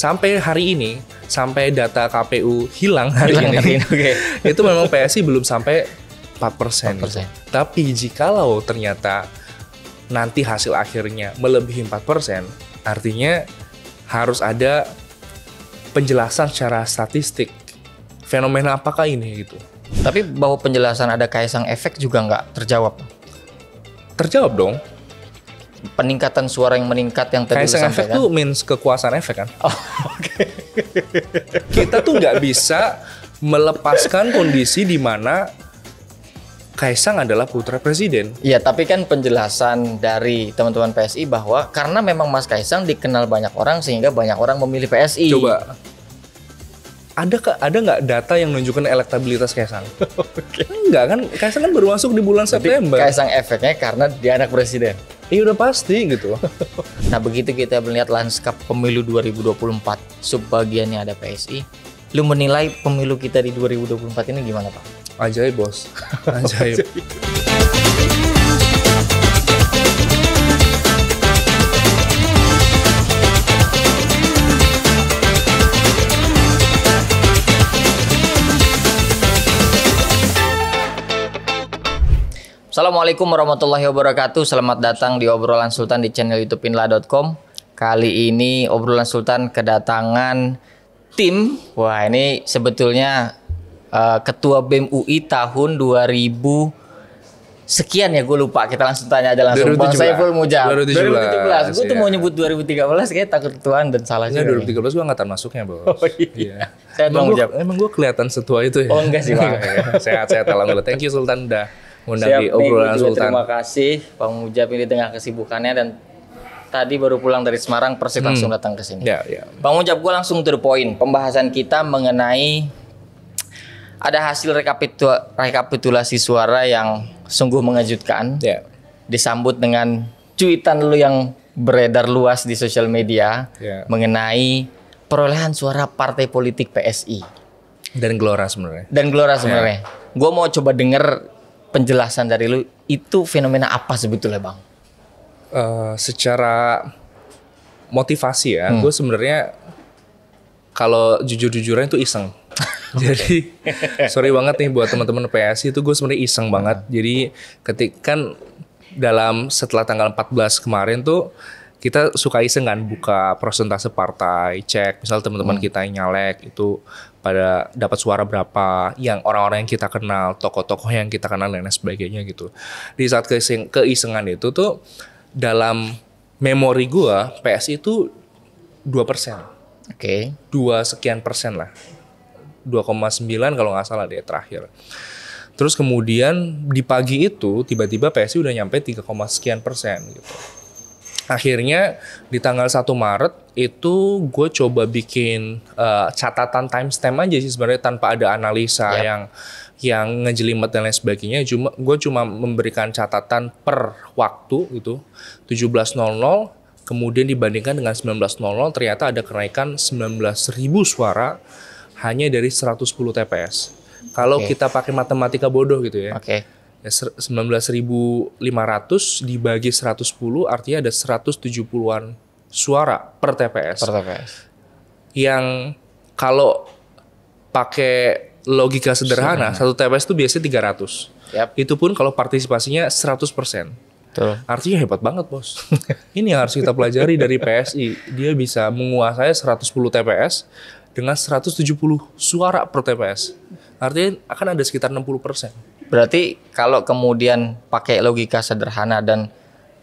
sampai hari ini sampai data KPU hilang hari hilang, ini, ini. Okay. itu memang PSI belum sampai 4%. persen. Tapi jikalau ternyata nanti hasil akhirnya melebihi 4%, artinya harus ada penjelasan secara statistik fenomena apakah ini gitu. Tapi bahwa penjelasan ada kaisang efek juga nggak terjawab? Terjawab dong peningkatan suara yang meningkat yang tadi Kaisang efek tuh means kekuasaan efek kan. Oh, oke. Okay. Kita tuh nggak bisa melepaskan kondisi di mana Kaisang adalah putra presiden. Iya, tapi kan penjelasan dari teman-teman PSI bahwa karena memang Mas Kaisang dikenal banyak orang sehingga banyak orang memilih PSI. Coba ada ke, ada nggak data yang menunjukkan elektabilitas Kaisang? Oke. Enggak kan, Kaisang kan baru masuk di bulan Jadi, September. Kaisang efeknya karena dia anak presiden. Iya udah pasti gitu. nah begitu kita melihat lanskap pemilu 2024 subbagiannya ada PSI, lu menilai pemilu kita di 2024 ini gimana pak? Ajaib bos, ajaib. Assalamualaikum warahmatullahi wabarakatuh. Selamat datang di obrolan Sultan di channel youtube inla.com. Kali ini obrolan Sultan kedatangan tim. Wah, ini sebetulnya uh, ketua BEM UI tahun 2000 sekian ya gue lupa kita langsung tanya aja langsung 2017. Bang Saiful Mujab 2017, 2017. gue tuh iya. mau nyebut 2013 kayak takut ketuaan dan salah Nggak, juga 2013 gue angkatan masuknya bos oh, iya. Yeah. Saya Bang emang gue kelihatan setua itu ya oh enggak sih Bang iya, iya. sehat-sehat alhamdulillah thank you Sultan udah undang Siap, di obrolan Sultan. Terima kasih Bang Mujab ini tengah kesibukannya dan tadi baru pulang dari Semarang persis hmm. langsung datang ke sini. Ya, ya. Bang Mujab gue langsung to the point. Pembahasan kita mengenai ada hasil rekapitulasi suara yang sungguh mengejutkan. Ya. Disambut dengan cuitan lu yang beredar luas di sosial media ya. mengenai perolehan suara partai politik PSI dan Gelora sebenarnya. Dan Gelora sebenarnya. Ya. Gue mau coba denger penjelasan dari lu itu fenomena apa sebetulnya bang? Uh, secara motivasi ya, hmm. gue sebenarnya kalau jujur jujurnya itu iseng. Jadi sorry banget nih buat teman-teman PSI itu gue sebenarnya iseng banget. Jadi ketik kan dalam setelah tanggal 14 kemarin tuh kita suka iseng kan buka persentase partai, cek misal teman-teman hmm. kita yang nyalek itu pada dapat suara berapa, yang orang-orang yang kita kenal, tokoh-tokoh yang kita kenal dan lain sebagainya gitu. Di saat keiseng, keisengan itu tuh dalam memori gua PS itu dua persen. Oke. Dua sekian persen lah. 2,9 kalau nggak salah deh terakhir. Terus kemudian di pagi itu tiba-tiba PSI udah nyampe 3, sekian persen gitu akhirnya di tanggal 1 Maret itu gue coba bikin uh, catatan timestamp aja sih sebenarnya tanpa ada analisa yep. yang yang ngejelimet dan lain sebagainya cuma gue cuma memberikan catatan per waktu gitu 17.00 kemudian dibandingkan dengan 19.00 ternyata ada kenaikan 19.000 suara hanya dari 110 TPS kalau okay. kita pakai matematika bodoh gitu ya okay Ya, eh, 19.500 dibagi 110 artinya ada 170-an suara per TPS. Per TPS. Yang kalau pakai logika sederhana, sederhana, satu TPS itu biasanya 300. Yep. Itu pun kalau partisipasinya 100%. Betul. Artinya hebat banget, Bos. Ini yang harus kita pelajari dari PSI. Dia bisa menguasai 110 TPS dengan 170 suara per TPS. Artinya akan ada sekitar 60 persen. Berarti kalau kemudian pakai logika sederhana dan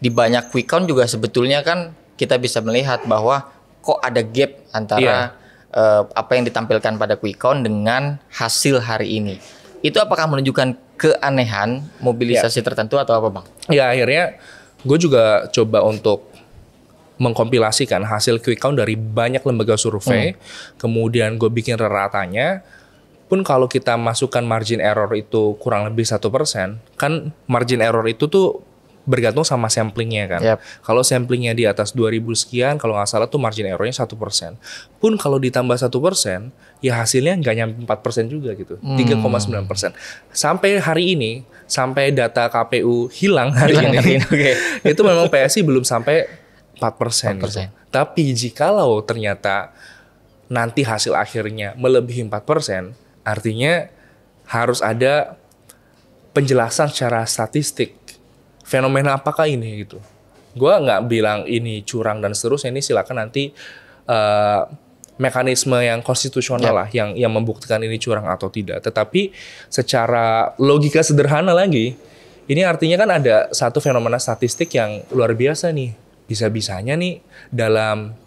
di banyak quick count juga sebetulnya kan kita bisa melihat bahwa kok ada gap antara yeah. Iya. uh, apa yang ditampilkan pada quick count dengan hasil hari ini. Itu apakah menunjukkan keanehan mobilisasi yeah. tertentu atau apa bang? Ya akhirnya gue juga coba untuk mengkompilasikan hasil quick count dari banyak lembaga survei, hmm. kemudian gue bikin reratanya pun kalau kita masukkan margin error itu kurang lebih satu persen, kan margin error itu tuh bergantung sama samplingnya kan. Yep. Kalau samplingnya di atas 2000 sekian, kalau nggak salah tuh margin errornya satu persen. Pun kalau ditambah satu persen, ya hasilnya nggak nyampe empat persen juga gitu, hmm. tiga koma sembilan persen. Sampai hari ini, sampai data KPU hilang hari hilang ini, hari ini. okay. itu memang PSI belum sampai empat persen. Gitu. Tapi jikalau ternyata nanti hasil akhirnya melebihi empat persen, Artinya harus ada penjelasan secara statistik fenomena apakah ini gitu. gue nggak bilang ini curang dan seterusnya ini silakan nanti uh, mekanisme yang konstitusional yeah. lah yang yang membuktikan ini curang atau tidak. Tetapi secara logika sederhana lagi, ini artinya kan ada satu fenomena statistik yang luar biasa nih. Bisa-bisanya nih dalam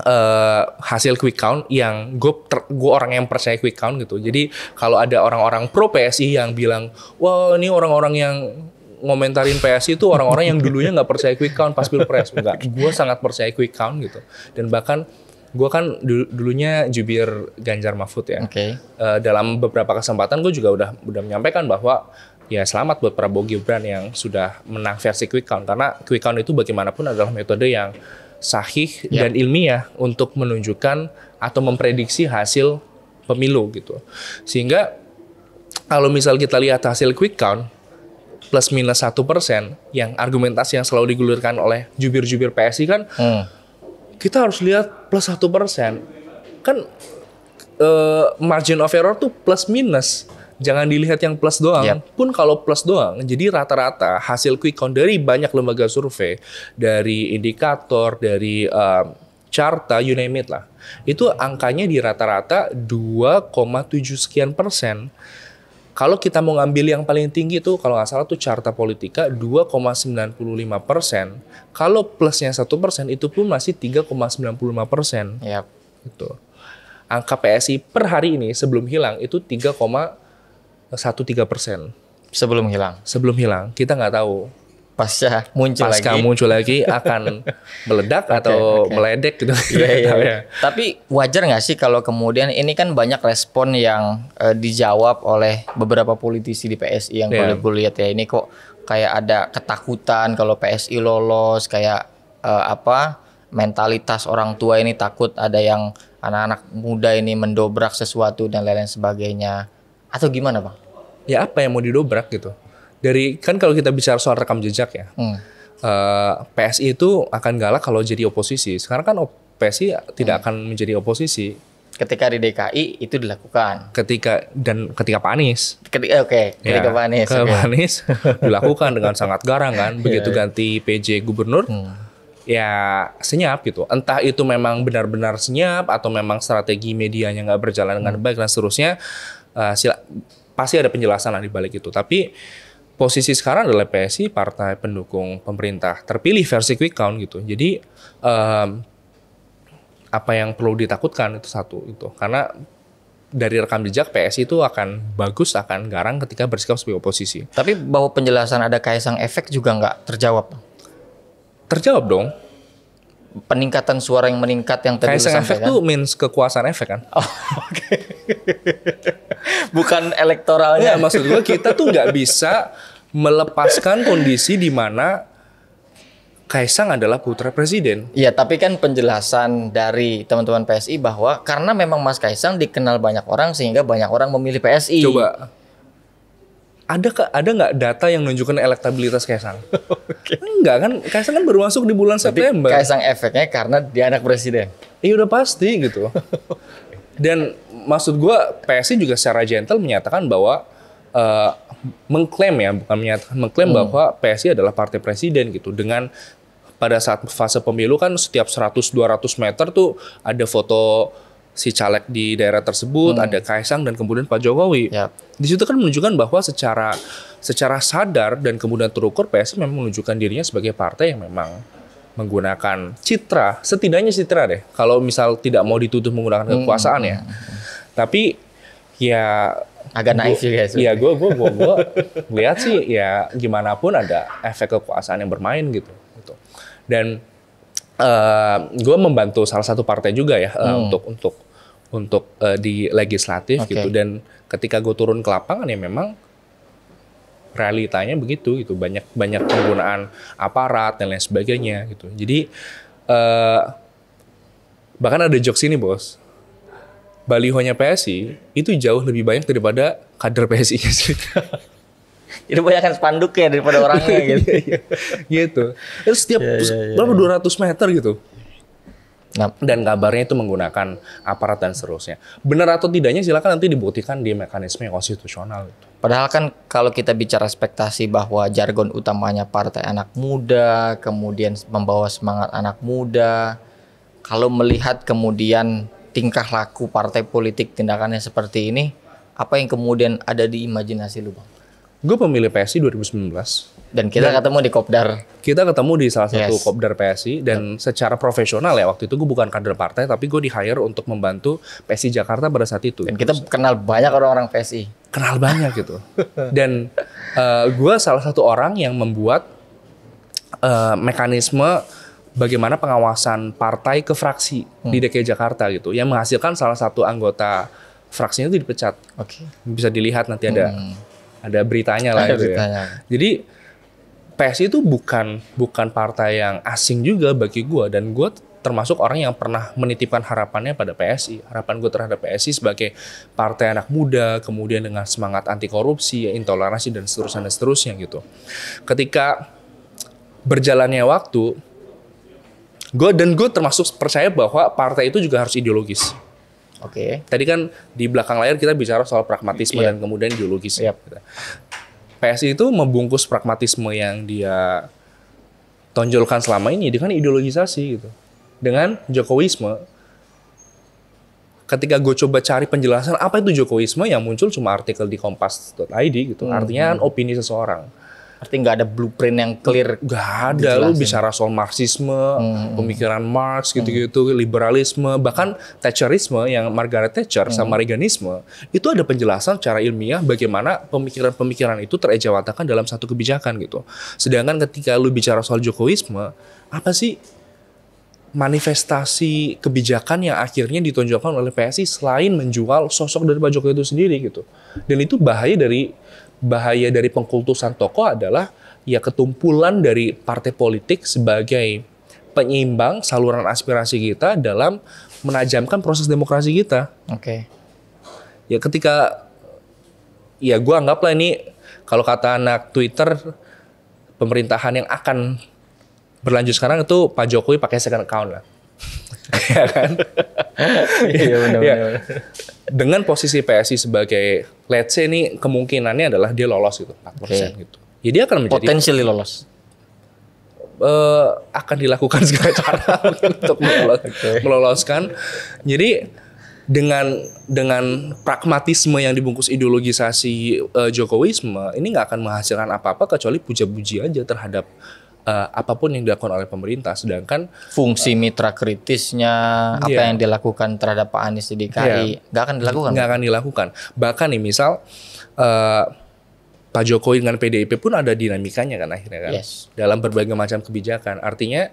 uh, hasil quick count yang gue gue orang yang percaya quick count gitu. Jadi kalau ada orang-orang pro PSI yang bilang, wah ini orang-orang yang ngomentarin PSI itu orang-orang yang dulunya nggak percaya quick count pas pilpres enggak gue sangat percaya quick count gitu dan bahkan gue kan dul dulunya jubir Ganjar Mahfud ya okay. uh, eh, dalam beberapa kesempatan gue juga udah udah menyampaikan bahwa ya selamat buat Prabowo Gibran yang sudah menang versi quick count karena quick count itu bagaimanapun adalah metode yang sahih yeah. dan ilmiah untuk menunjukkan atau memprediksi hasil pemilu gitu. Sehingga kalau misal kita lihat hasil quick count plus minus satu persen yang argumentasi yang selalu digulirkan oleh jubir-jubir PSI kan hmm. kita harus lihat plus satu persen kan uh, margin of error tuh plus minus jangan dilihat yang plus doang. Yep. Pun kalau plus doang, jadi rata-rata hasil quick count dari banyak lembaga survei, dari indikator, dari um, carta, you name it lah. Itu angkanya di rata-rata 2,7 sekian persen. Kalau kita mau ngambil yang paling tinggi itu kalau nggak salah tuh carta politika 2,95 persen. Kalau plusnya satu persen itu pun masih 3,95 persen. Yep. Gitu. Angka PSI per hari ini sebelum hilang itu 3 satu tiga persen sebelum hilang. Sebelum hilang, kita nggak tahu. Pasca muncul Pasca lagi. muncul lagi akan meledak okay, atau okay. meledek gitu. Iya, iya, iya. Ya. Tapi wajar nggak sih kalau kemudian ini kan banyak respon yang uh, dijawab oleh beberapa politisi di PSI yang yeah. Iya. gue lihat ya ini kok kayak ada ketakutan kalau PSI lolos kayak uh, apa mentalitas orang tua ini takut ada yang anak-anak muda ini mendobrak sesuatu dan lain-lain sebagainya atau gimana bang? ya apa yang mau didobrak gitu dari kan kalau kita bicara soal rekam jejak ya hmm. uh, eh, PSI itu akan galak kalau jadi oposisi sekarang kan PSI hmm. tidak akan menjadi oposisi ketika di DKI itu dilakukan ketika dan ketika Pak Anies ketika oke okay, ketika ya, Pak Anies ketika Pak Anies dilakukan dengan sangat garang kan begitu yeah, ganti PJ gubernur hmm ya senyap gitu. Entah itu memang benar-benar senyap atau memang strategi medianya nggak berjalan dengan hmm. baik dan seterusnya. Uh, sila pasti ada penjelasan lah di balik itu. Tapi posisi sekarang adalah PSI partai pendukung pemerintah terpilih versi quick count gitu. Jadi um, apa yang perlu ditakutkan itu satu itu karena dari rekam jejak PSI itu akan bagus akan garang ketika bersikap sebagai oposisi. Tapi bahwa penjelasan ada kaisang efek juga nggak terjawab. Terjawab dong peningkatan suara yang meningkat yang terjadi. Kaisang efek tuh means kekuasaan efek kan? Oh, oke. Okay. Bukan elektoralnya. Ya, maksud gue kita tuh nggak bisa melepaskan kondisi di mana Kaisang adalah putra presiden. Iya, tapi kan penjelasan dari teman-teman PSI bahwa karena memang Mas Kaisang dikenal banyak orang sehingga banyak orang memilih PSI. Coba ada ke, ada nggak data yang menunjukkan elektabilitas Kaisang? okay. Enggak kan, Kaisang kan baru masuk di bulan Jadi, September. Kaisang efeknya karena dia anak presiden. Iya udah pasti gitu. Dan maksud gue PSI juga secara gentle menyatakan bahwa uh, mengklaim ya bukan menyatakan mengklaim hmm. bahwa PSI adalah partai presiden gitu dengan pada saat fase pemilu kan setiap 100-200 meter tuh ada foto si caleg di daerah tersebut, hmm. ada Kaisang dan kemudian Pak Jokowi. Yep. Ya. Di situ kan menunjukkan bahwa secara secara sadar dan kemudian terukur PSI memang menunjukkan dirinya sebagai partai yang memang menggunakan citra, setidaknya citra deh. Kalau misal tidak mau dituduh menggunakan hmm, kekuasaan ya. hmm. ya. Tapi ya agak naif juga sih. Iya, gue gue gue gue lihat sih ya gimana pun ada efek kekuasaan yang bermain gitu. gitu. Dan Eh, gue membantu salah satu partai juga ya uh, untuk untuk untuk uh, di legislatif okay. gitu dan ketika gue turun ke lapangan ya memang realitanya begitu gitu banyak banyak penggunaan aparat dan lain sebagainya gitu jadi uh, bahkan ada jokes ini bos balihonya PSI itu jauh lebih banyak daripada kader PSI-nya sih. Ini banyak kan ya daripada orangnya iya, gitu. Iya, iya. gitu. Terus setiap yeah, yeah, yeah. berapa 200 meter gitu. Nah, dan kabarnya itu menggunakan aparat dan seterusnya. Benar atau tidaknya silakan nanti dibuktikan di mekanisme konstitusional. Padahal kan kalau kita bicara spektasi bahwa jargon utamanya partai anak muda, kemudian membawa semangat anak muda, kalau melihat kemudian tingkah laku partai politik tindakannya seperti ini, apa yang kemudian ada di imajinasi lu bang? gue pemilih PSI 2019 dan kita dan ketemu di kopdar kita ketemu di salah satu yes. kopdar PSI dan yep. secara profesional ya waktu itu gue bukan kader partai tapi gue di hire untuk membantu PSI Jakarta pada saat itu dan kita kenal banyak orang-orang PSI kenal banyak gitu dan uh, eh, gue salah satu orang yang membuat uh, mekanisme bagaimana pengawasan partai ke fraksi hmm. di DKI Jakarta gitu yang menghasilkan salah satu anggota fraksinya itu dipecat. Oke. Okay. Bisa dilihat nanti ada hmm ada beritanya lah ada gitu ya. beritanya. ya. Jadi PSI itu bukan bukan partai yang asing juga bagi gue dan gue termasuk orang yang pernah menitipkan harapannya pada PSI. Harapan gue terhadap PSI sebagai partai anak muda, kemudian dengan semangat anti korupsi, intoleransi dan seterusnya dan seterusnya gitu. Ketika berjalannya waktu, gue dan gue termasuk percaya bahwa partai itu juga harus ideologis Oke. Okay. Tadi kan di belakang layar kita bicara soal pragmatisme yeah. dan kemudian ideologis. Yep. Iya. Gitu. PSI itu membungkus pragmatisme yang dia tonjolkan selama ini dengan ideologisasi gitu. Dengan Jokowisme ketika gue coba cari penjelasan apa itu Jokowisme yang muncul cuma artikel di kompas.id gitu. Artinya kan hmm. opini seseorang Artinya nggak ada blueprint yang clear. Gak ada. Lu bicara soal marxisme, hmm. pemikiran Marx mm-hmm. gitu-gitu, hmm. liberalisme, bahkan Thatcherisme yang Margaret Thatcher hmm. sama Reaganisme itu ada penjelasan secara ilmiah bagaimana pemikiran-pemikiran itu terejawatakan dalam satu kebijakan gitu. Sedangkan ketika lu bicara soal Jokowisme, apa sih manifestasi kebijakan yang akhirnya ditonjolkan oleh PSI selain menjual sosok dari Pak Jokowi itu sendiri gitu. Dan itu bahaya dari bahaya dari pengkultusan tokoh adalah ya ketumpulan dari partai politik sebagai penyeimbang saluran aspirasi kita dalam menajamkan proses demokrasi kita. Oke. Okay. Ya ketika ya gue anggaplah ini kalau kata anak Twitter pemerintahan yang akan berlanjut sekarang itu Pak Jokowi pakai second account lah. ya kan? iya benar ya. Dengan posisi PSI sebagai let's say ini kemungkinannya adalah dia lolos gitu 4% okay. gitu. Ya dia akan menjadi potensial lolos. Uh, akan dilakukan segala cara untuk melolos, okay. meloloskan. Jadi dengan dengan pragmatisme yang dibungkus ideologisasi uh, Jokowisme ini nggak akan menghasilkan apa-apa kecuali puja-puji aja terhadap uh, apapun yang dilakukan oleh pemerintah sedangkan fungsi uh, mitra kritisnya yeah. apa iya. yang dilakukan terhadap Pak Anies di DKI yeah. gak akan dilakukan nggak akan dilakukan bahkan nih misal uh, Pak Jokowi dengan PDIP pun ada dinamikanya kan akhirnya kan yes. dalam berbagai macam kebijakan artinya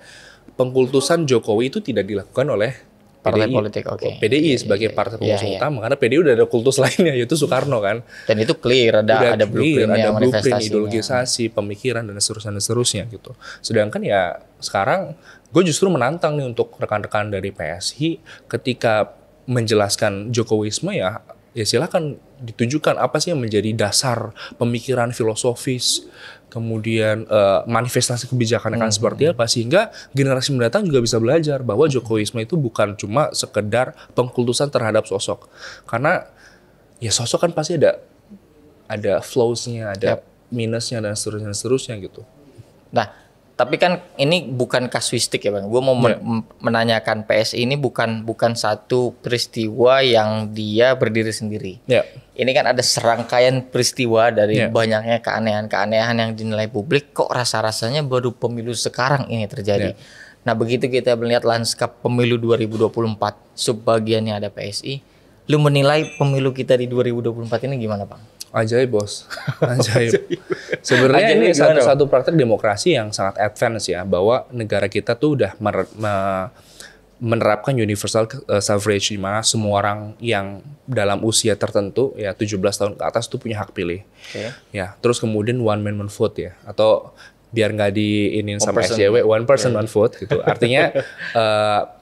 pengkultusan Jokowi itu tidak dilakukan oleh partai PDI, politik oke okay. Oh, PDI iya, iya, sebagai iya, partai pengusung yeah, yeah. utama karena PDI udah ada kultus lainnya yaitu Soekarno kan dan itu clear ada udah ada blueprint ada blueprint ideologisasi pemikiran dan seterusnya dan seterusnya gitu sedangkan ya sekarang gue justru menantang nih untuk rekan-rekan dari PSI ketika menjelaskan Jokowisme ya ya silakan ditunjukkan apa sih yang menjadi dasar pemikiran filosofis kemudian uh, manifestasi kebijakan akan hmm. seperti apa sehingga generasi mendatang juga bisa belajar bahwa Jokowisme itu bukan cuma sekedar pengkultusan terhadap sosok karena ya sosok kan pasti ada ada flowsnya ada yep. minusnya dan seterusnya dan seterusnya gitu. Nah tapi kan ini bukan kasuistik ya bang. Gue mau yeah. menanyakan PSI ini bukan bukan satu peristiwa yang dia berdiri sendiri. Yeah. Ini kan ada serangkaian peristiwa dari yeah. banyaknya keanehan-keanehan yang dinilai publik. Kok rasa-rasanya baru pemilu sekarang ini terjadi. Yeah. Nah begitu kita melihat lanskap pemilu 2024 subbagiannya ada PSI. Lu menilai pemilu kita di 2024 ini gimana bang? Ajaib bos, ajaib. Sebenarnya ini satu, satu praktek demokrasi yang sangat advance ya, bahwa negara kita tuh udah menerapkan universal eh, suffrage di mana semua orang yang dalam usia tertentu ya 17 tahun ke atas tuh punya hak pilih. Okay. Ya, terus kemudian one man one vote ya atau biar nggak diinin sama SJW one person yeah. one vote gitu. Artinya uh,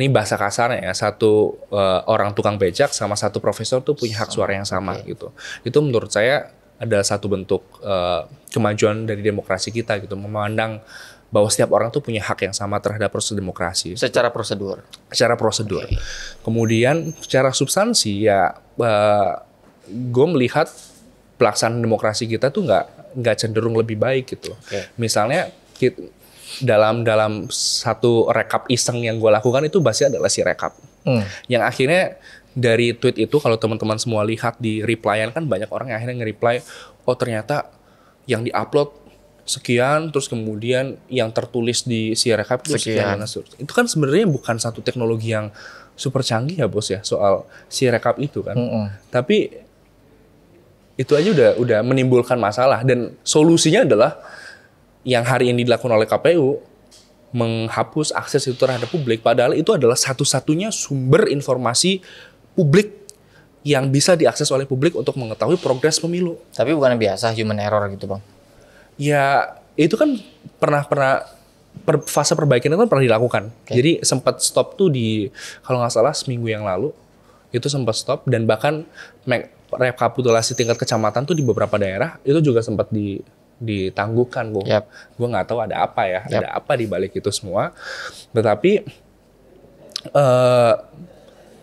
ini bahasa kasarnya ya satu uh, orang tukang becak sama satu profesor tuh punya hak suara yang sama okay. gitu itu menurut saya ada satu bentuk uh, kemajuan dari demokrasi kita gitu memandang bahwa setiap orang tuh punya hak yang sama terhadap proses demokrasi secara prosedur secara prosedur okay. kemudian secara substansi ya uh, eh, gue melihat pelaksanaan demokrasi kita tuh nggak nggak cenderung lebih baik gitu okay. misalnya dalam dalam satu rekap iseng yang gue lakukan itu basisnya adalah si rekap. Hmm. Yang akhirnya dari tweet itu kalau teman-teman semua lihat di replyan kan banyak orang yang akhirnya nge-reply oh ternyata yang diupload sekian terus kemudian yang tertulis di si rekap itu sekian. sekian. Itu kan sebenarnya bukan satu teknologi yang super canggih ya bos ya soal si rekap itu kan. -hmm. Tapi itu aja udah udah menimbulkan masalah dan solusinya adalah yang hari ini dilakukan oleh KPU menghapus akses itu terhadap publik padahal itu adalah satu-satunya sumber informasi publik yang bisa diakses oleh publik untuk mengetahui progres pemilu. Tapi bukan biasa human error gitu, Bang. Ya, itu kan pernah pernah per, fase perbaikan itu kan pernah dilakukan. Okay. Jadi sempat stop tuh di kalau nggak salah seminggu yang lalu itu sempat stop dan bahkan rekapitulasi tingkat kecamatan tuh di beberapa daerah itu juga sempat di ditangguhkan bu. Yep. Gue nggak tahu ada apa ya, yep. ada apa di balik itu semua. Tetapi uh,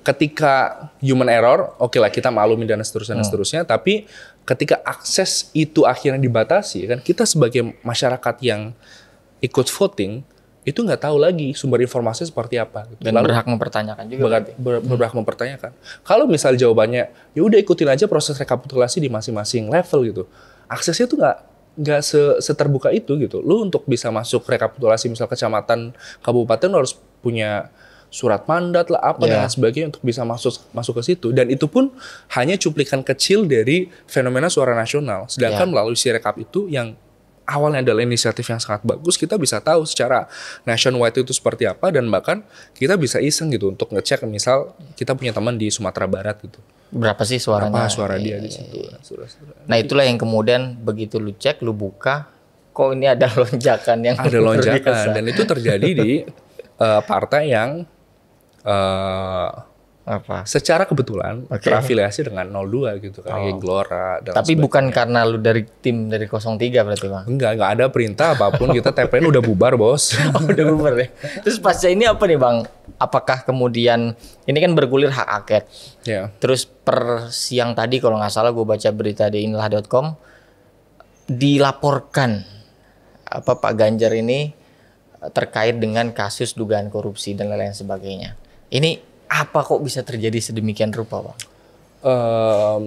ketika human error, oke okay lah kita maklumi dan seterusnya hmm. dan seterusnya. Tapi ketika akses itu akhirnya dibatasi, kan kita sebagai masyarakat yang ikut voting itu nggak tahu lagi sumber informasi seperti apa. Dan Lalu, berhak mempertanyakan juga. Ber, ber, hmm. berhak mempertanyakan. Kalau misal jawabannya, ya udah ikutin aja proses rekapitulasi di masing-masing level gitu. Aksesnya tuh nggak nggak se seterbuka itu gitu. Lu untuk bisa masuk rekapitulasi misal kecamatan kabupaten lu harus punya surat mandat lah apa yeah. dan iya. sebagainya untuk bisa masuk masuk ke situ dan itu pun hanya cuplikan kecil dari fenomena suara nasional sedangkan yeah. melalui si rekap itu yang awalnya adalah inisiatif yang sangat bagus, kita bisa tahu secara nationwide itu seperti apa dan bahkan kita bisa iseng gitu untuk ngecek misal kita punya teman di Sumatera Barat gitu. Berapa sih suaranya? Berapa suara dia di iya, situ? Iya, iya. Nah, itulah yang kemudian begitu lu cek, lu buka, kok ini ada lonjakan yang ada lonjakan dan itu terjadi di uh, partai yang uh, apa? Secara kebetulan okay. terafiliasi dengan 02 gitu kan, oh. Gelora Tapi sebagainya. bukan karena lu dari tim dari 03 berarti Bang. Enggak, enggak ada perintah apapun, kita TPN udah bubar, Bos. oh, udah bubar ya. Terus pasca ini apa nih, Bang? Apakah kemudian ini kan bergulir hak angket. Yeah. Terus per siang tadi kalau nggak salah gue baca berita di inilah.com dilaporkan apa Pak Ganjar ini terkait dengan kasus dugaan korupsi dan lain-lain sebagainya. Ini apa kok bisa terjadi sedemikian rupa bang? Um,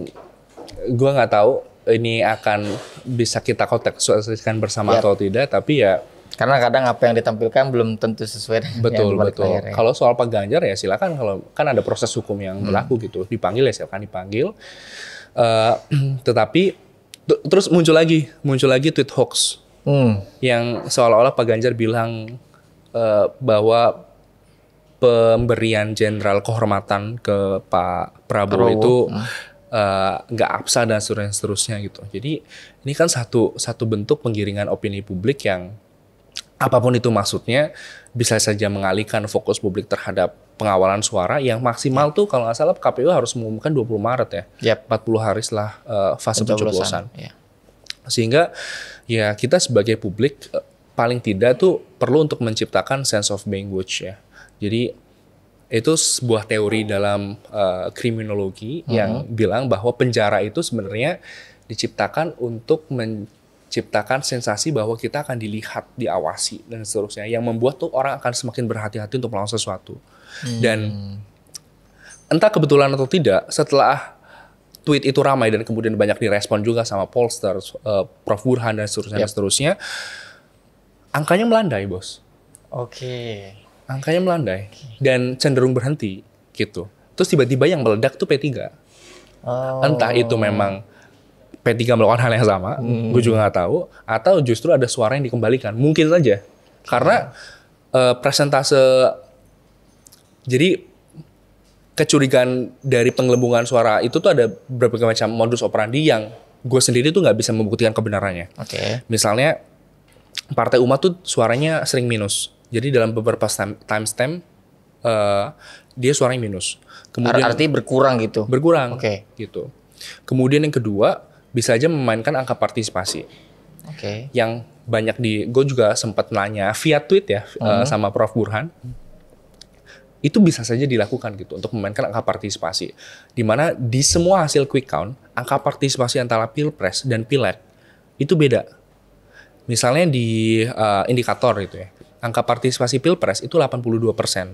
gua nggak tahu ini akan bisa kita kontekstualisasikan bersama iya. atau tidak, tapi ya karena kadang apa yang ditampilkan belum tentu sesuai dengan betul yang betul kalau soal pak Ganjar ya silakan kalau kan ada proses hukum yang hmm. berlaku gitu dipanggil ya silakan dipanggil uh, tetapi terus muncul lagi muncul lagi tweet hoax hmm. yang seolah-olah pak Ganjar bilang uh, bahwa pemberian jenderal kehormatan ke Pak Prabowo, Prabowo. itu hmm. eh, nggak uh, absah dan seterusnya gitu. Jadi ini kan satu satu bentuk penggiringan opini publik yang apapun itu maksudnya bisa saja mengalihkan fokus publik terhadap pengawalan suara yang maksimal ya. tuh kalau nggak salah KPU harus mengumumkan 20 Maret ya. Yep. Ya. 40 hari setelah uh, fase pencoblosan. Yeah. Sehingga ya kita sebagai publik uh, paling tidak tuh perlu untuk menciptakan sense of being language ya jadi itu sebuah teori dalam uh, kriminologi uh-huh. yang bilang bahwa penjara itu sebenarnya diciptakan untuk menciptakan sensasi bahwa kita akan dilihat, diawasi dan seterusnya yang membuat tuh orang akan semakin berhati-hati untuk melakukan sesuatu. Hmm. Dan entah kebetulan atau tidak setelah tweet itu ramai dan kemudian banyak direspon juga sama pollster, uh, Prof Burhan dan seterusnya yep. dan seterusnya angkanya melandai, Bos. Oke angkanya melandai dan cenderung berhenti gitu. Terus tiba-tiba yang meledak tuh P3. Oh. Entah itu memang P3 melakukan hal yang sama, hmm. gue juga nggak tahu, atau justru ada suara yang dikembalikan. Mungkin saja. Karena uh, eh, presentase jadi kecurigaan dari penggelembungan suara itu tuh ada berbagai macam modus operandi yang gue sendiri tuh nggak bisa membuktikan kebenarannya. Oke. Okay. Misalnya Partai Umat tuh suaranya sering minus jadi dalam beberapa timestamp uh, dia suaranya minus. Kemudian arti berkurang gitu. Berkurang. Oke. Okay. Gitu. Kemudian yang kedua bisa aja memainkan angka partisipasi. Oke. Okay. Yang banyak di gue juga sempat nanya via tweet ya mm-hmm. sama Prof Burhan itu bisa saja dilakukan gitu untuk memainkan angka partisipasi Dimana di semua hasil quick count angka partisipasi antara pilpres dan pileg itu beda misalnya di uh, indikator gitu ya angka partisipasi pilpres itu 82 persen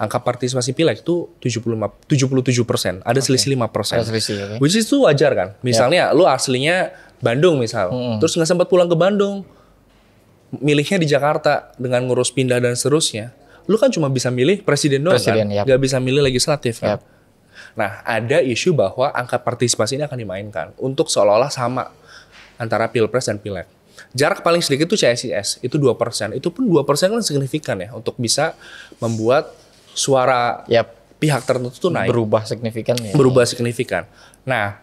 angka partisipasi pileg itu 75 77 persen ada okay. selisih 5 persen okay. which is itu wajar kan ya. misalnya yeah. lu aslinya Bandung misal mm -hmm. terus nggak sempat pulang ke Bandung milihnya di Jakarta dengan ngurus pindah dan seterusnya lu kan cuma bisa milih presiden doang presiden, kan yep. Gak bisa milih legislatif kan yep. nah ada isu bahwa angka partisipasi ini akan dimainkan untuk seolah-olah sama antara pilpres dan pileg Jarak paling sedikit itu CSIS, itu 2%. Itu pun 2% kan signifikan ya untuk bisa membuat suara yep. pihak tertentu itu naik. Berubah signifikan ya. Berubah signifikan. Nah,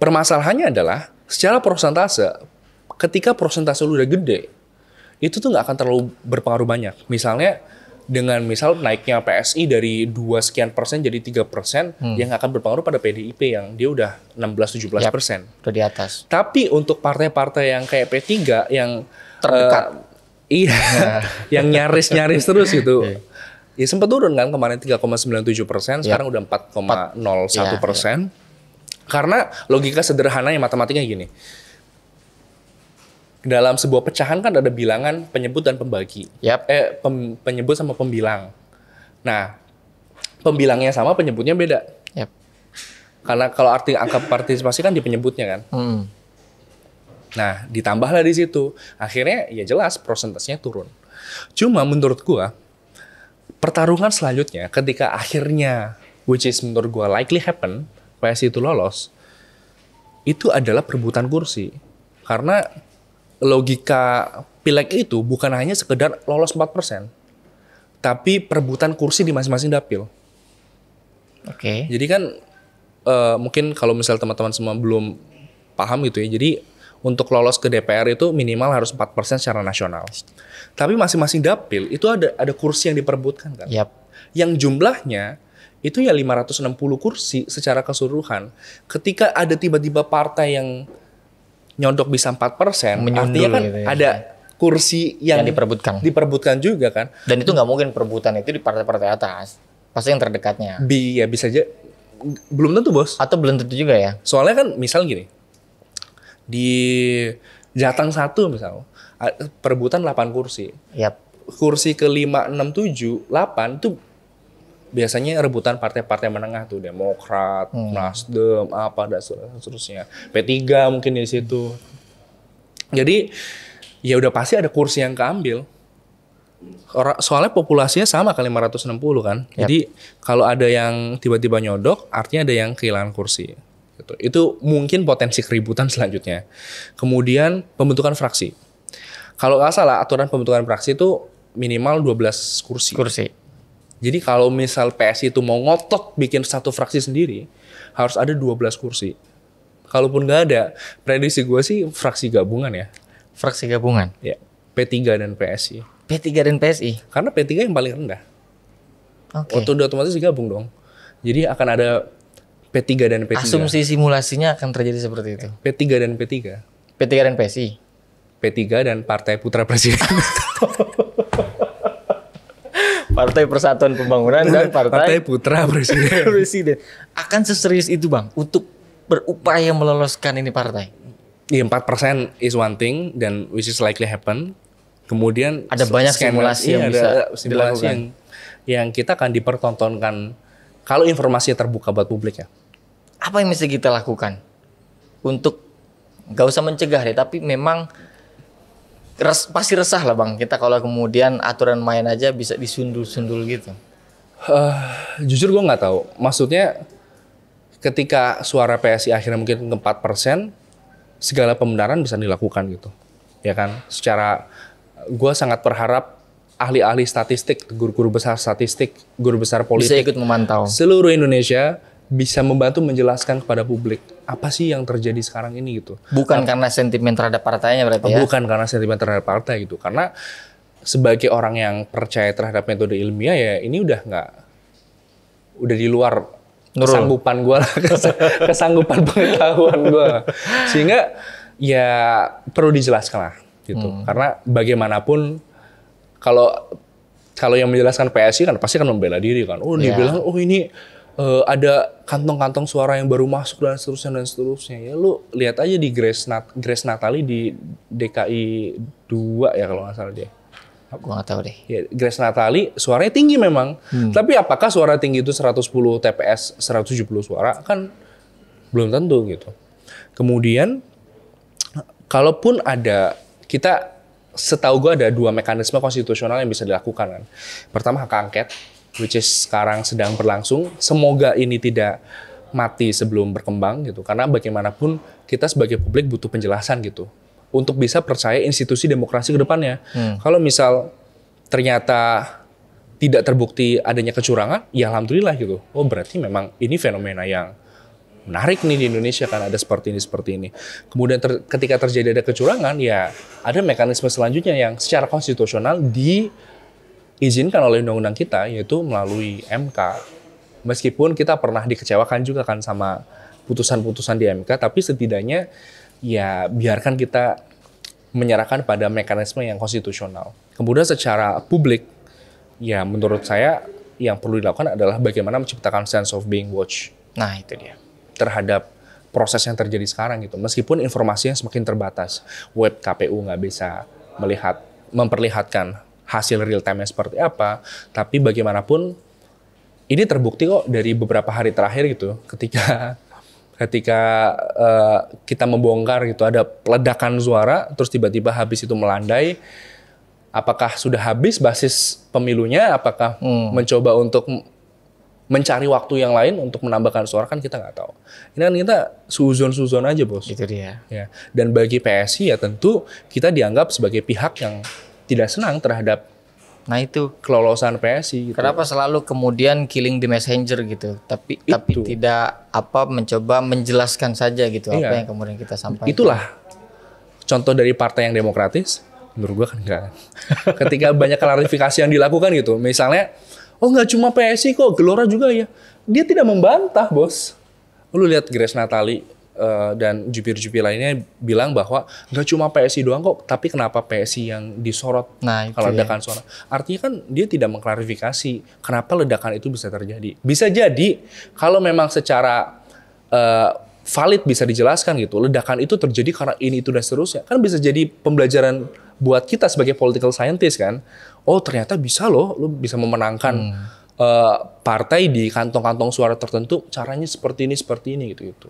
permasalahannya adalah secara persentase, ketika persentase lu udah gede, itu tuh nggak akan terlalu berpengaruh banyak. Misalnya dengan misal naiknya PSI dari dua sekian persen jadi tiga persen hmm. yang akan berpengaruh pada PDIP yang dia udah 16-17 yep, persen. Itu di atas. Tapi untuk partai-partai yang kayak P3 yang terdekat, uh, iya, yang nyaris-nyaris terus gitu. Iya. Ya sempat turun kan kemarin 3,97 persen, sekarang yep. udah 4,01 iya, iya. persen. Yeah, yeah. Karena logika sederhananya matematiknya gini dalam sebuah pecahan kan ada bilangan penyebut dan pembagi. Yep. Eh pem, penyebut sama pembilang. Nah, pembilangnya sama, penyebutnya beda. Yep. Karena kalau arti angka partisipasi kan di penyebutnya kan. Hmm. Nah, ditambahlah di situ. Akhirnya ya jelas prosentasenya turun. Cuma menurut gua pertarungan selanjutnya ketika akhirnya which is menurut gua likely happen PSI itu lolos itu adalah perebutan kursi. Karena logika pileg itu bukan hanya sekedar lolos 4%, tapi perebutan kursi di masing-masing dapil. Oke. Okay. Jadi kan uh, mungkin kalau misal teman-teman semua belum paham gitu ya. Jadi untuk lolos ke DPR itu minimal harus 4% secara nasional. Tapi masing-masing dapil itu ada ada kursi yang diperebutkan kan. Yap. Yang jumlahnya itu ya 560 kursi secara keseluruhan. Ketika ada tiba-tiba partai yang nyodok bisa 4%, Menyundul artinya kan gitu ya. ada kursi yang, yang diperbutkan. Diperbutkan juga kan. Dan itu nggak mungkin perebutan itu di partai-partai atas. Pasti yang terdekatnya. B ya bisa aja belum tentu, Bos. Atau belum tentu juga ya. Soalnya kan misal gini. Di Jatang satu misal perebutan 8 kursi. Yap. Kursi ke 5, 6, 7, 8 itu biasanya rebutan partai-partai menengah tuh Demokrat, hmm. Nasdem, apa dan seterusnya. P3 mungkin di situ. Jadi ya udah pasti ada kursi yang keambil. Soalnya populasinya sama kali 560 kan. Yep. Jadi kalau ada yang tiba-tiba nyodok, artinya ada yang kehilangan kursi. Gitu. Itu mungkin potensi keributan selanjutnya. Kemudian pembentukan fraksi. Kalau nggak salah aturan pembentukan fraksi itu minimal 12 kursi. Kursi. Jadi kalau misal PSI itu mau ngotot bikin satu fraksi sendiri, harus ada 12 kursi. Kalaupun nggak ada, prediksi gue sih fraksi gabungan ya. Fraksi gabungan? Ya, P3 dan PSI. P3 dan PSI? Karena P3 yang paling rendah. Oke. Okay. Untuk otomatis digabung dong. Jadi akan ada P3 dan P3. Asumsi simulasinya akan terjadi seperti itu. P3 dan P3. P3 dan PSI. P3 dan Partai Putra Presiden. Partai Persatuan Pembangunan dan Partai, Partai Putra Presiden. Presiden. Akan seserius itu Bang untuk berupaya meloloskan ini partai. Iya, persen is one thing dan which is likely happen. Kemudian ada banyak simulasi iya, yang ada bisa simulasi dilakukan. yang, yang kita akan dipertontonkan kalau informasi terbuka buat publik ya. Apa yang mesti kita lakukan untuk gak usah mencegah deh, tapi memang res, pasti resah lah bang kita kalau kemudian aturan main aja bisa disundul-sundul gitu. Uh, jujur gue nggak tahu. Maksudnya ketika suara PSI akhirnya mungkin ke 4 persen, segala pembenaran bisa dilakukan gitu. Ya kan? Secara gue sangat berharap ahli-ahli statistik, guru-guru besar statistik, guru besar politik. Bisa ikut memantau. Seluruh Indonesia bisa membantu menjelaskan kepada publik apa sih yang terjadi sekarang ini gitu. Bukan nah, karena sentimen terhadap partainya berarti ya? Bukan karena sentimen terhadap partai gitu. Karena sebagai orang yang percaya terhadap metode ilmiah ya ini udah nggak udah di luar Nurul. kesanggupan gue lah kesanggupan pengetahuan gue sehingga ya perlu dijelaskan lah gitu hmm. karena bagaimanapun kalau kalau yang menjelaskan PSI kan pasti kan membela diri kan oh yeah. dibilang iya. oh ini uh, ada kantong-kantong suara yang baru masuk dan seterusnya dan seterusnya ya lu lihat aja di Grace Nat Grace Natali di DKI 2 ya kalau nggak salah dia Aku nggak tahu deh. Ya, Grace Natali suaranya tinggi memang. Hmm. Tapi apakah suara tinggi itu 110 TPS 170 suara kan belum tentu gitu. Kemudian kalaupun ada kita setahu gue ada dua mekanisme konstitusional yang bisa dilakukan kan. Pertama hak angket, which is sekarang sedang berlangsung. Semoga ini tidak mati sebelum berkembang gitu. Karena bagaimanapun kita sebagai publik butuh penjelasan gitu untuk bisa percaya institusi demokrasi ke depannya. Hmm. Kalau misal ternyata tidak terbukti adanya kecurangan, ya alhamdulillah gitu. Oh, berarti memang ini fenomena yang menarik nih di Indonesia kan ada seperti ini seperti ini. Kemudian ter, ketika terjadi ada kecurangan ya ada mekanisme selanjutnya yang secara konstitusional di diizinkan oleh undang-undang kita yaitu melalui MK. Meskipun kita pernah dikecewakan juga kan sama putusan-putusan di MK, tapi setidaknya ya biarkan kita menyerahkan pada mekanisme yang konstitusional. Kemudian secara publik, ya menurut saya yang perlu dilakukan adalah bagaimana menciptakan sense of being watch Nah itu dia. Terhadap proses yang terjadi sekarang gitu. Meskipun informasinya semakin terbatas, web KPU nggak bisa melihat, memperlihatkan hasil real time seperti apa, tapi bagaimanapun ini terbukti kok dari beberapa hari terakhir gitu ketika ketika uh, kita membongkar gitu ada peledakan suara terus tiba-tiba habis itu melandai apakah sudah habis basis pemilunya apakah hmm. mencoba untuk mencari waktu yang lain untuk menambahkan suara kan kita nggak tahu ini kan kita suzon suzon aja bos itu dia ya dan bagi PSI ya tentu kita dianggap sebagai pihak yang tidak senang terhadap Nah itu kelolosan PSI. Gitu. Kenapa selalu kemudian killing the messenger gitu, tapi itu. tapi tidak apa mencoba menjelaskan saja gitu iya. apa yang kemudian kita sampaikan. Itulah contoh dari partai yang demokratis. Menurut gua kan enggak. Ketika banyak klarifikasi yang dilakukan gitu, misalnya, oh nggak cuma PSI kok, Gelora juga ya. Dia tidak membantah bos. Lu lihat Grace Natali Eh, dan jupir-jupir lainnya bilang bahwa nggak cuma PSI doang kok, tapi kenapa PSI yang disorot nah, kalau ya. ledakan suara? Artinya kan dia tidak mengklarifikasi kenapa ledakan itu bisa terjadi. Bisa jadi kalau memang secara uh, valid bisa dijelaskan gitu, ledakan itu terjadi karena ini itu dan seterusnya, kan bisa jadi pembelajaran buat kita sebagai political scientist kan. Oh ternyata bisa loh, lo bisa memenangkan. Hmm. Eh, partai di kantong-kantong suara tertentu caranya seperti ini seperti ini gitu gitu.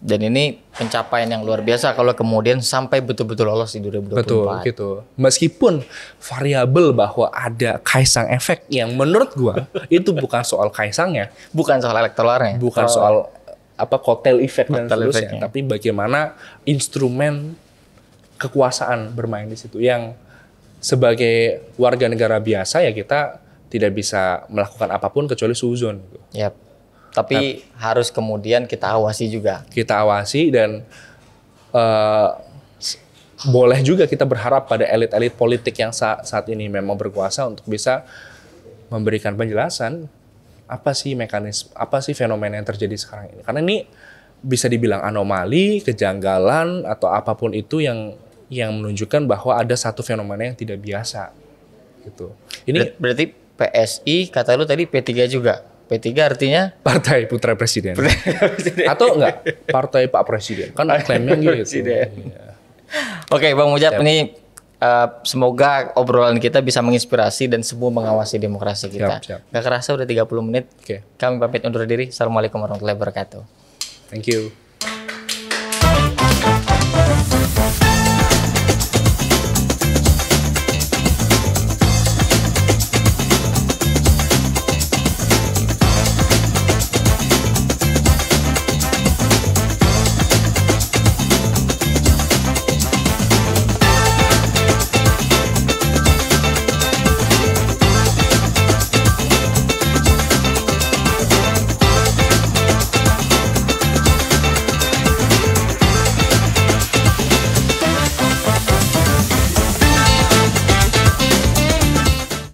Dan ini pencapaian yang luar biasa kalau kemudian sampai betul-betul lolos di 2024. Betul gitu. Meskipun variabel bahwa ada Kaisang efek yang menurut gua itu bukan soal Kaisangnya, bukan soal elektoralnya, bukan oh. soal apa kotel effect dan seterusnya, tapi bagaimana instrumen kekuasaan bermain di situ yang sebagai warga negara biasa ya kita tidak bisa melakukan apapun kecuali suzon. Gitu. Yep. Tapi nah, harus kemudian kita awasi juga. Kita awasi dan uh, boleh juga kita berharap pada elit-elit politik yang saat, saat ini memang berkuasa untuk bisa memberikan penjelasan apa sih mekanisme apa sih fenomena yang terjadi sekarang ini. Karena ini bisa dibilang anomali, kejanggalan atau apapun itu yang yang menunjukkan bahwa ada satu fenomena yang tidak biasa gitu. Ini berarti PSI kata lu tadi P3 juga. P3 artinya Partai Putra Presiden. Putra Presiden. Atau enggak? Partai Pak Presiden. Kan klaimnya gitu. Iya. Oke, okay, Bang Mujab ini uh, eh, semoga obrolan kita bisa menginspirasi dan semua mengawasi demokrasi kita. Siap, siap. Gak kerasa udah 30 menit. Okay. Kami pamit undur diri. Assalamualaikum warahmatullahi wabarakatuh. Thank you.